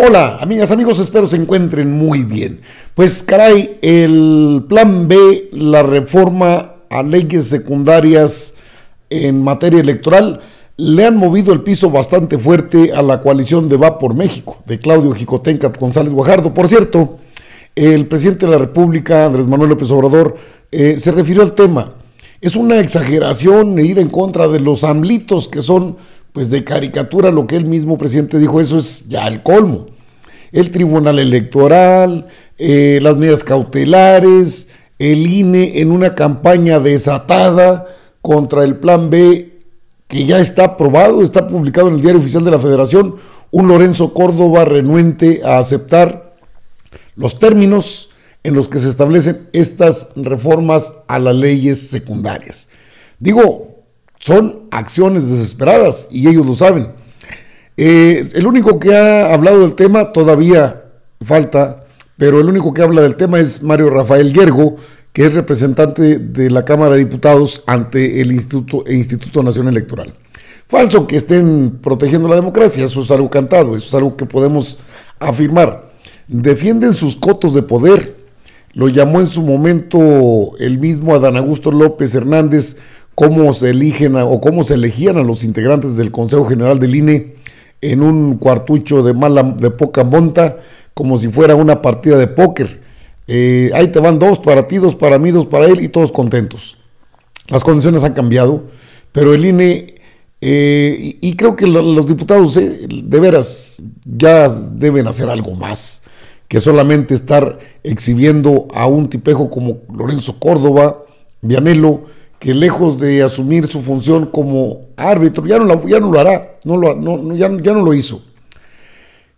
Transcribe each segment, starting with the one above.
Hola, amigas, amigos, espero se encuentren muy bien. Pues caray, el plan B, la reforma a leyes secundarias en materia electoral, le han movido el piso bastante fuerte a la coalición de Va por México, de Claudio Jicotencat González Guajardo. Por cierto, el presidente de la República, Andrés Manuel López Obrador, eh, se refirió al tema. Es una exageración ir en contra de los amlitos que son pues de caricatura lo que el mismo presidente dijo, eso es ya el colmo. El Tribunal Electoral, eh, las medidas cautelares, el INE en una campaña desatada contra el Plan B que ya está aprobado, está publicado en el Diario Oficial de la Federación, un Lorenzo Córdoba renuente a aceptar los términos en los que se establecen estas reformas a las leyes secundarias. Digo, son acciones desesperadas y ellos lo saben. Eh, el único que ha hablado del tema todavía falta, pero el único que habla del tema es Mario Rafael Guergo, que es representante de la Cámara de Diputados ante el Instituto, el Instituto Nacional Electoral. Falso que estén protegiendo la democracia, eso es algo cantado, eso es algo que podemos afirmar. Defienden sus cotos de poder, lo llamó en su momento el mismo Adán Augusto López Hernández cómo se eligen o cómo se elegían a los integrantes del Consejo General del INE en un cuartucho de mala de poca monta, como si fuera una partida de póker. Eh, ahí te van dos para ti, dos para mí, dos para él y todos contentos. Las condiciones han cambiado, pero el INE eh, y, creo que los diputados eh, de veras ya deben hacer algo más que solamente estar exhibiendo a un tipejo como Lorenzo Córdoba, Vianelo, que lejos de asumir su función como árbitro, ya no, la, no lo hará, no lo, no, ya, no lo hizo.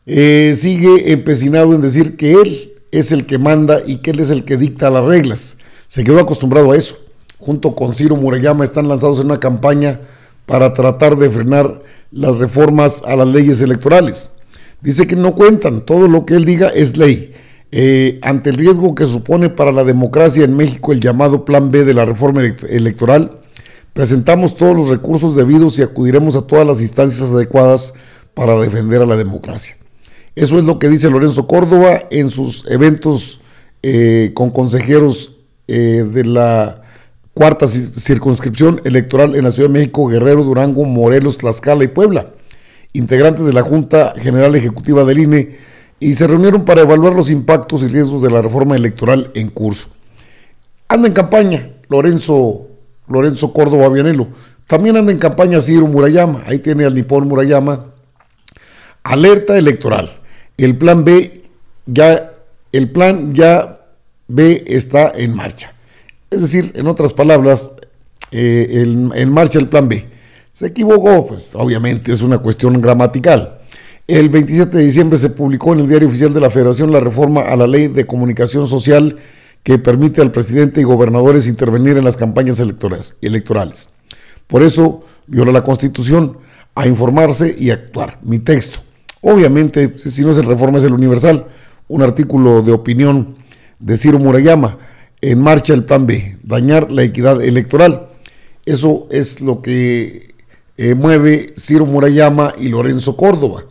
Eh, sigue empecinado en decir que él es el que manda y que él es el que dicta las reglas. Se quedó acostumbrado a eso. Junto con Ciro Murayama están lanzados en una campaña para tratar de frenar las reformas a las leyes electorales. Dice que no cuentan, todo lo que él diga es ley eh, ante el riesgo que supone para la democracia en México el llamado Plan B de la reforma electoral, presentamos todos los recursos debidos y acudiremos a todas las instancias adecuadas para defender a la democracia. Eso es lo que dice Lorenzo Córdoba en sus eventos eh, con consejeros eh, de la cuarta circunscripción electoral en la Ciudad de México, Guerrero, Durango, Morelos, Tlaxcala y Puebla. Integrantes de la Junta General Ejecutiva del INE y se reunieron para evaluar los impactos y riesgos de la reforma electoral en curso. Anda en campaña Lorenzo, Lorenzo Córdoba Vianelo. También anda en campaña Ciro Murayama. Ahí tiene al nipón Murayama. Alerta electoral. El plan B ya, el plan ya B está en marcha. Es decir, en otras palabras, eh, en marcha el plan B. Se equivocó, pues obviamente es una cuestión gramatical. El 27 de diciembre se publicó en el Diario Oficial de la Federación la reforma a la Ley de Comunicación Social que permite al presidente y gobernadores intervenir en las campañas electorales. Por eso viola la Constitución a informarse y actuar. Mi texto. Obviamente, si no es el reforma, es el universal. Un artículo de opinión de Ciro Murayama. En marcha el plan B, dañar la equidad electoral. Eso es lo que eh, mueve Ciro Murayama y Lorenzo Córdoba.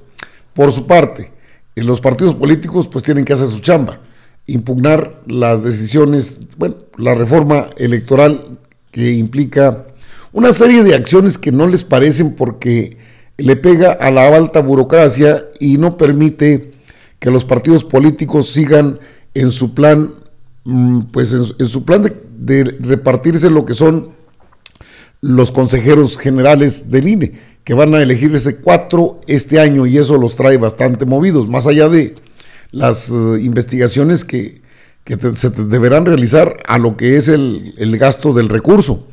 Por su parte, eh, los partidos políticos pues tienen que hacer su chamba, impugnar las decisiones, bueno, la reforma electoral que implica una serie de acciones que no les parecen porque le pega a la alta burocracia y no permite que los partidos políticos sigan en su plan, mm, pues en, su plan de, repartirse lo que son los consejeros generales del INE que van a elegir ese cuatro este año y eso los trae bastante movidos, más allá de las eh, investigaciones que, se deberán realizar a lo que es el, gasto del recurso.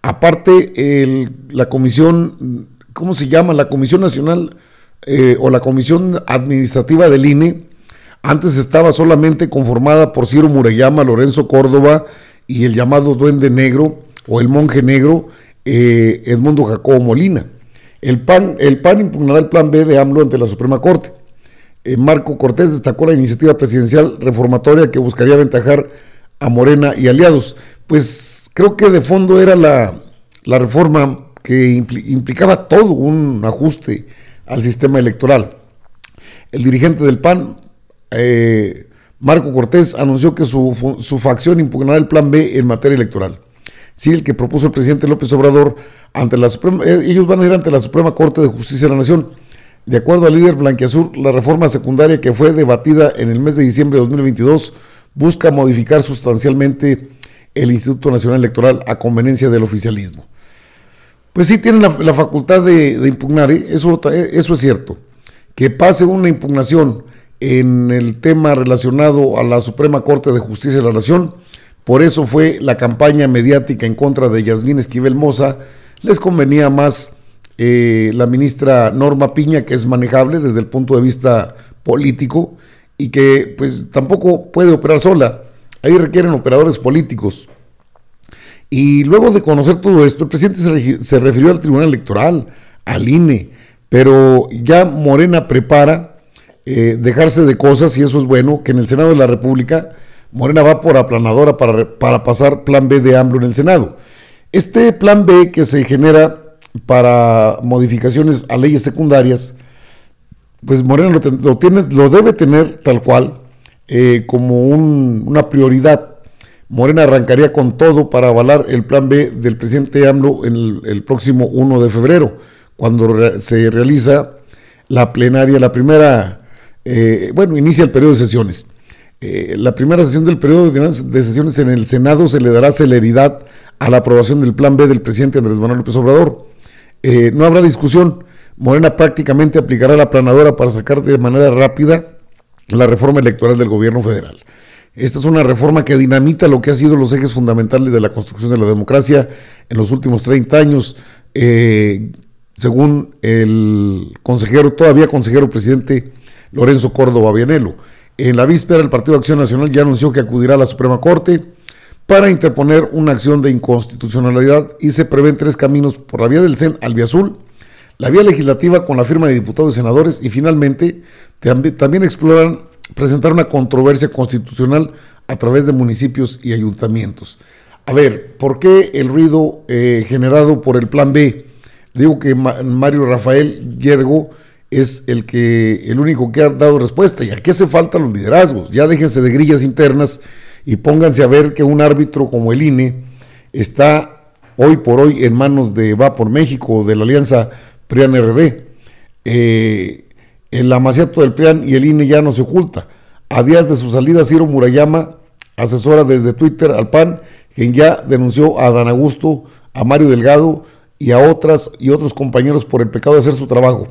Aparte, el, la comisión, ¿cómo se llama? La Comisión Nacional eh, o la Comisión Administrativa del INE, antes estaba solamente conformada por Ciro Murayama, Lorenzo Córdoba y el llamado Duende Negro o el Monje Negro, eh, Edmundo Jacobo Molina. El PAN, el PAN impugnará el plan B de AMLO ante la Suprema Corte. Eh, Marco Cortés destacó la iniciativa presidencial reformatoria que buscaría aventajar a Morena y aliados. Pues creo que de fondo era la, reforma que implicaba todo un ajuste al sistema electoral. El dirigente del PAN, eh, Marco Cortés, anunció que su, su facción impugnará el plan B en materia electoral sí, el que propuso el presidente López Obrador ante la eh, ellos van a ir ante la Suprema Corte de Justicia de la Nación. De acuerdo al líder Blanquiazur, la reforma secundaria que fue debatida en el mes de diciembre de 2022 busca modificar sustancialmente el Instituto Nacional Electoral a conveniencia del oficialismo. Pues sí tienen la, facultad de, impugnar, ¿eh? eso, eh, eso es cierto. Que pase una impugnación en el tema relacionado a la Suprema Corte de Justicia de la Nación, por eso fue la campaña mediática en contra de Yasmín Esquivel Moza. Les convenía más eh, la ministra Norma Piña, que es manejable desde el punto de vista político y que pues tampoco puede operar sola. Ahí requieren operadores políticos. Y luego de conocer todo esto, el presidente se, refirió al Tribunal Electoral, al INE, pero ya Morena prepara eh, dejarse de cosas, y eso es bueno, que en el Senado de la República Morena va por aplanadora para, para pasar plan B de AMLO en el Senado. Este plan B que se genera para modificaciones a leyes secundarias, pues Morena lo, tiene, lo debe tener tal cual eh, como un, una prioridad. Morena arrancaría con todo para avalar el plan B del presidente AMLO en el, próximo 1 de febrero, cuando se realiza la plenaria, la primera, eh, bueno, inicia el periodo de sesiones. Eh, la primera sesión del periodo de sesiones en el Senado se le dará celeridad a la aprobación del plan B del presidente Andrés Manuel López Obrador. Eh, no habrá discusión. Morena prácticamente aplicará la planadora para sacar de manera rápida la reforma electoral del gobierno federal. Esta es una reforma que dinamita lo que ha sido los ejes fundamentales de la construcción de la democracia en los últimos 30 años, eh, según el consejero, todavía consejero presidente Lorenzo Córdoba Vianelo. En la víspera, el Partido de Acción Nacional ya anunció que acudirá a la Suprema Corte para interponer una acción de inconstitucionalidad y se prevén tres caminos por la vía del CEN al Vía Azul, la vía legislativa con la firma de diputados y senadores y finalmente también exploran presentar una controversia constitucional a través de municipios y ayuntamientos. A ver, ¿por qué el ruido eh, generado por el Plan B? Digo que Mario Rafael Yergo es el, que, el único que ha dado respuesta. Y a qué se falta los liderazgos. Ya déjense de grillas internas y pónganse a ver que un árbitro como el INE está hoy por hoy en manos de Va por México, de la alianza PRIAN-RD. Eh, el amaciato del PRIAN y el INE ya no se oculta. A días de su salida, Ciro Murayama asesora desde Twitter al PAN, quien ya denunció a Dan Augusto, a Mario Delgado y a otras y otros compañeros por el pecado de hacer su trabajo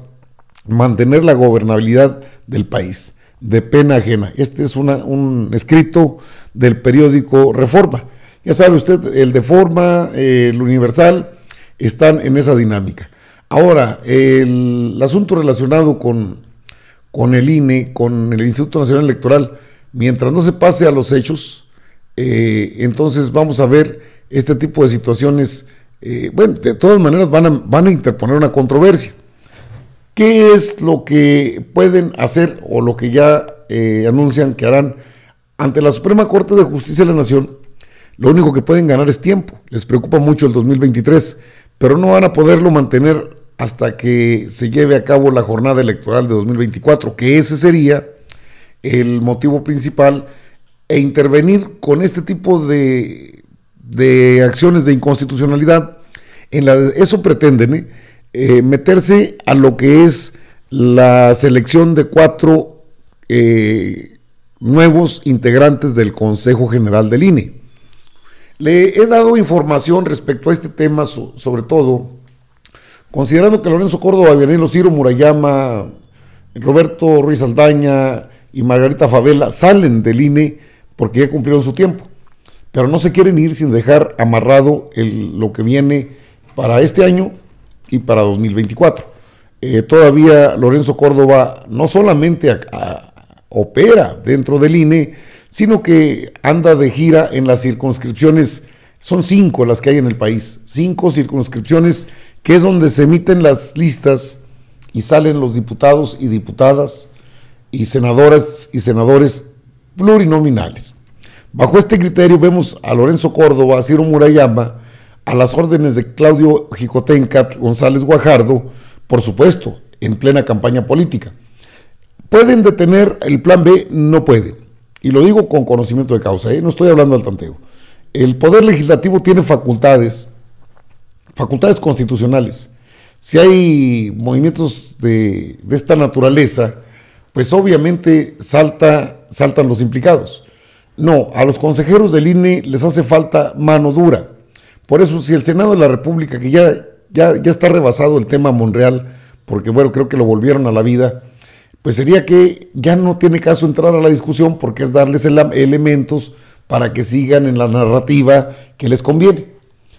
mantener la gobernabilidad del país, de pena ajena. Este es un escrito del periódico Reforma. Ya sabe usted, el de Forma, eh, el Universal, están en esa dinámica. Ahora, el, asunto relacionado con, con el INE, con el Instituto Nacional Electoral, mientras no se pase a los hechos, eh, entonces vamos a ver este tipo de situaciones. Eh, bueno, de todas maneras van van a interponer una controversia. ¿Qué es lo que pueden hacer o lo que ya eh, anuncian que harán ante la Suprema Corte de Justicia de la Nación? Lo único que pueden ganar es tiempo. Les preocupa mucho el 2023, pero no van a poderlo mantener hasta que se lleve a cabo la jornada electoral de 2024, que ese sería el motivo principal, e intervenir con este tipo de, acciones de inconstitucionalidad. En la, eso pretenden, ¿eh? Eh, meterse a lo que es la selección de cuatro eh, nuevos integrantes del Consejo General del INE. Le he dado información respecto a este tema, sobre todo, considerando que Lorenzo Córdoba, Vianelo Ciro Murayama, Roberto Ruiz Aldaña y Margarita Favela salen del INE porque ya cumplieron su tiempo, pero no se quieren ir sin dejar amarrado el, lo que viene para este año y para 2024. Eh, todavía Lorenzo Córdoba no solamente opera dentro del INE, sino que anda de gira en las circunscripciones, son cinco las que hay en el país, cinco circunscripciones que es donde se emiten las listas y salen los diputados y diputadas y senadoras y senadores plurinominales. Bajo este criterio vemos a Lorenzo Córdoba, a Ciro Murayama, a las órdenes de Claudio Jicotencat González Guajardo, por supuesto, en plena campaña política. ¿Pueden detener el plan B? No pueden. Y lo digo con conocimiento de causa, ¿eh? no estoy hablando al tanteo. El Poder Legislativo tiene facultades, facultades constitucionales. Si hay movimientos de, esta naturaleza, pues obviamente salta, saltan los implicados. No, a los consejeros del INE les hace falta mano dura por eso, si el Senado de la República, que ya, ya, está rebasado el tema Monreal, porque bueno, creo que lo volvieron a la vida, pues sería que ya no tiene caso entrar a la discusión porque es darles elementos para que sigan en la narrativa que les conviene.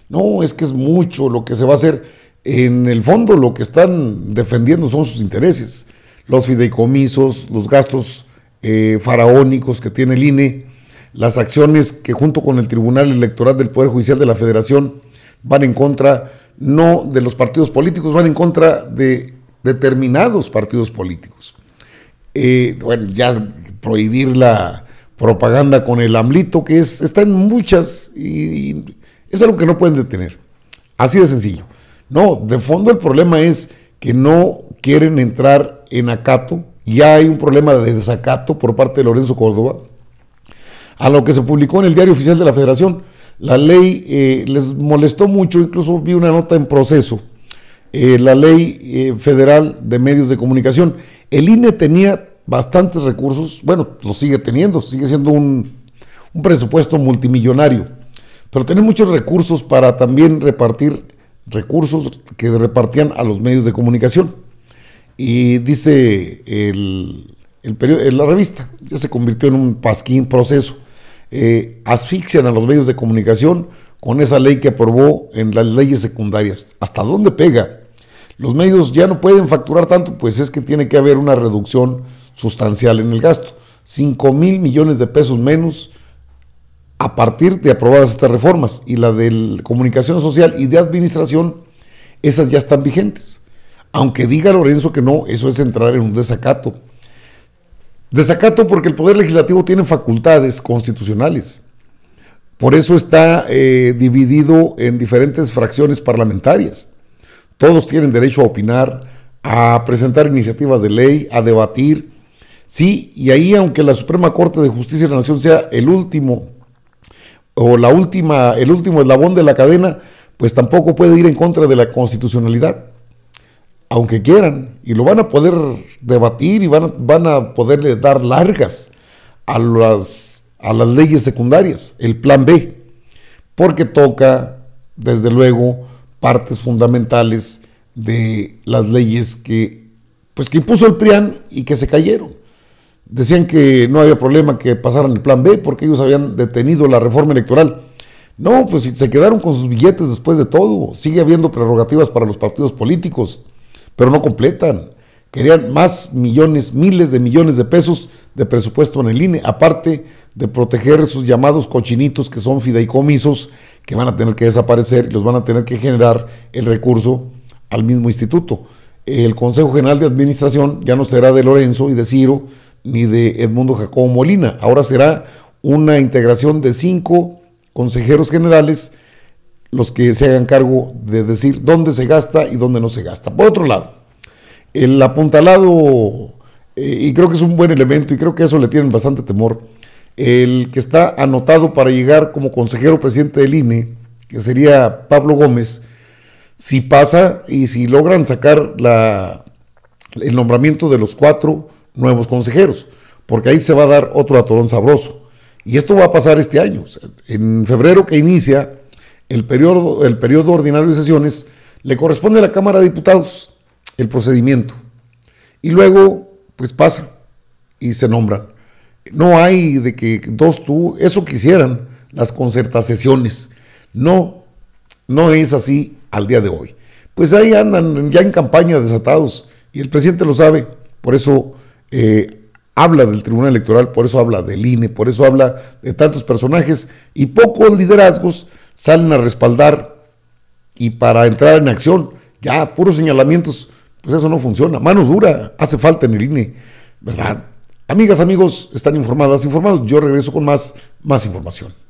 No, es que es mucho lo que se va a hacer. En el fondo lo que están defendiendo son sus intereses, los fideicomisos, los gastos eh, faraónicos que tiene el INE, las acciones que junto con el Tribunal Electoral del Poder Judicial de la Federación van en contra, no de los partidos políticos, van en contra de determinados partidos políticos. Eh, bueno, ya prohibir la propaganda con el AMLITO, que es, está en muchas y, es algo que no pueden detener. Así de sencillo. No, de fondo el problema es que no quieren entrar en acato. Ya hay un problema de desacato por parte de Lorenzo Córdoba, a lo que se publicó en el Diario Oficial de la Federación. La ley eh, les molestó mucho, incluso vi una nota en proceso, eh, la ley eh, federal de medios de comunicación. El INE tenía bastantes recursos, bueno, lo sigue teniendo, sigue siendo un, presupuesto multimillonario, pero tenía muchos recursos para también repartir recursos que repartían a los medios de comunicación. Y dice el, el, la revista, ya se convirtió en un pasquín proceso. Eh, asfixian a los medios de comunicación con esa ley que aprobó en las leyes secundarias. ¿Hasta dónde pega? Los medios ya no pueden facturar tanto, pues es que tiene que haber una reducción sustancial en el gasto. 5 mil millones de pesos menos a partir de aprobadas estas reformas y la de comunicación social y de administración, esas ya están vigentes. Aunque diga Lorenzo que no, eso es entrar en un desacato. Desacato porque el Poder Legislativo tiene facultades constitucionales. Por eso está eh, dividido en diferentes fracciones parlamentarias. Todos tienen derecho a opinar, a presentar iniciativas de ley, a debatir. Sí, y ahí aunque la Suprema Corte de Justicia de la Nación sea el último o la última, el último eslabón de la cadena, pues tampoco puede ir en contra de la constitucionalidad aunque quieran, y lo van a poder debatir y van, van a poderle dar largas a las, a las leyes secundarias, el plan B, porque toca, desde luego, partes fundamentales de las leyes que, pues, que impuso el PRIAN y que se cayeron. Decían que no había problema que pasaran el plan B porque ellos habían detenido la reforma electoral. No, pues se quedaron con sus billetes después de todo. Sigue habiendo prerrogativas para los partidos políticos pero no completan. Querían más millones, miles de millones de pesos de presupuesto en el INE, aparte de proteger sus llamados cochinitos que son fideicomisos que van a tener que desaparecer y los van a tener que generar el recurso al mismo instituto. El Consejo General de Administración ya no será de Lorenzo y de Ciro ni de Edmundo Jacobo Molina, ahora será una integración de cinco consejeros generales los que se hagan cargo de decir dónde se gasta y dónde no se gasta. Por otro lado, el apuntalado, eh, y creo que es un buen elemento, y creo que eso le tienen bastante temor, el que está anotado para llegar como consejero presidente del INE, que sería Pablo Gómez, si pasa y si logran sacar la, el nombramiento de los cuatro nuevos consejeros, porque ahí se va a dar otro atorón sabroso. Y esto va a pasar este año. En febrero que inicia, el periodo, el periodo ordinario de sesiones le corresponde a la Cámara de Diputados el procedimiento. Y luego, pues pasa y se nombran. No hay de que dos tú, eso quisieran las concertaciones. No, no es así al día de hoy. Pues ahí andan ya en campaña desatados y el presidente lo sabe, por eso eh, habla del Tribunal Electoral, por eso habla del INE, por eso habla de tantos personajes y pocos liderazgos salen a respaldar y para entrar en acción, ya puros señalamientos, pues eso no funciona. Mano dura, hace falta en el INE, ¿verdad? Amigas, amigos, están informadas, informados. Yo regreso con más, más información.